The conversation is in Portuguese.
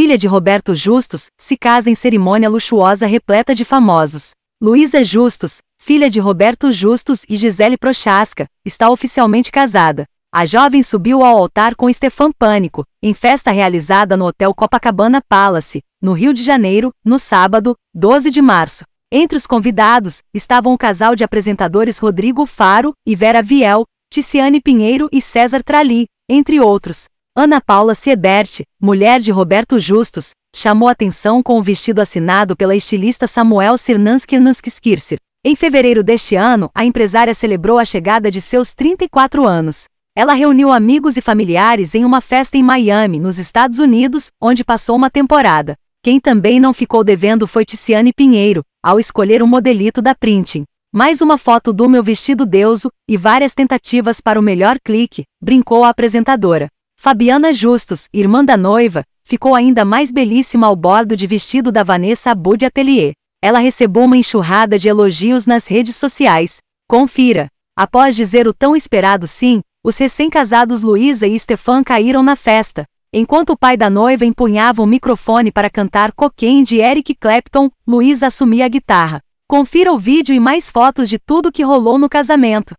filha de Roberto Justus, se casa em cerimônia luxuosa repleta de famosos. Luísa Justus, filha de Roberto Justus e Gisele Prochaska, está oficialmente casada. A jovem subiu ao altar com Stefan Pânico, em festa realizada no Hotel Copacabana Palace, no Rio de Janeiro, no sábado, 12 de março. Entre os convidados estavam o casal de apresentadores Rodrigo Faro e Vera Viel, Ticiane Pinheiro e César Trali, entre outros. Ana Paula Siebert, mulher de Roberto Justus, chamou atenção com o vestido assinado pela estilista Samuel Sirnansky-Nanskirskir. Em fevereiro deste ano, a empresária celebrou a chegada de seus 34 anos. Ela reuniu amigos e familiares em uma festa em Miami, nos Estados Unidos, onde passou uma temporada. Quem também não ficou devendo foi Tiziane Pinheiro, ao escolher o um modelito da printing. Mais uma foto do meu vestido deuso e várias tentativas para o melhor clique, brincou a apresentadora. Fabiana Justus, irmã da noiva, ficou ainda mais belíssima ao bordo de vestido da Vanessa Abud Atelier. Ela recebeu uma enxurrada de elogios nas redes sociais. Confira. Após dizer o tão esperado sim, os recém-casados Luísa e Stefan caíram na festa. Enquanto o pai da noiva empunhava um microfone para cantar Coquen de Eric Clapton, Luísa assumia a guitarra. Confira o vídeo e mais fotos de tudo que rolou no casamento.